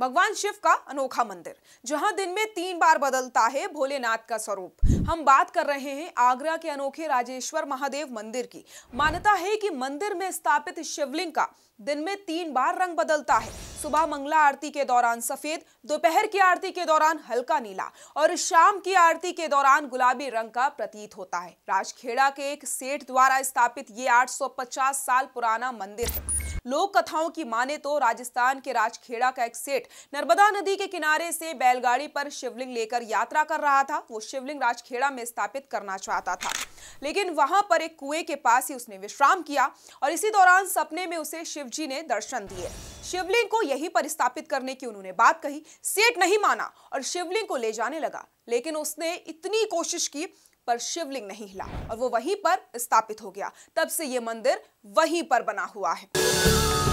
भगवान शिव का अनोखा मंदिर जहां दिन में तीन बार बदलता है भोलेनाथ का स्वरूप हम बात कर रहे हैं आगरा के अनोखे राजेश्वर महादेव मंदिर की मान्यता है कि मंदिर में स्थापित शिवलिंग का दिन में तीन बार रंग बदलता है सुबह मंगला आरती के दौरान सफेद दोपहर की आरती के दौरान हल्का नीला और शाम की आरती के दौरान गुलाबी रंग का प्रतीत होता है राजखेड़ा के एक सेठ द्वारा स्थापित ये 850 साल पुराना मंदिर है लोक कथाओं की माने तो राजस्थान के राजखेड़ा का एक सेठ नर्मदा नदी के किनारे से बैलगाड़ी पर शिवलिंग लेकर यात्रा कर रहा था वो शिवलिंग राजखेड़ा में स्थापित करना चाहता था लेकिन वहां पर एक कुएं के पास ही उसने विश्राम किया और इसी दौरान सपने में उसे शिव ने दर्शन दिए शिवलिंग को यहीं पर स्थापित करने की उन्होंने बात कही सेठ नहीं माना और शिवलिंग को ले जाने लगा लेकिन उसने इतनी कोशिश की पर शिवलिंग नहीं हिला और वो वहीं पर स्थापित हो गया तब से ये मंदिर वहीं पर बना हुआ है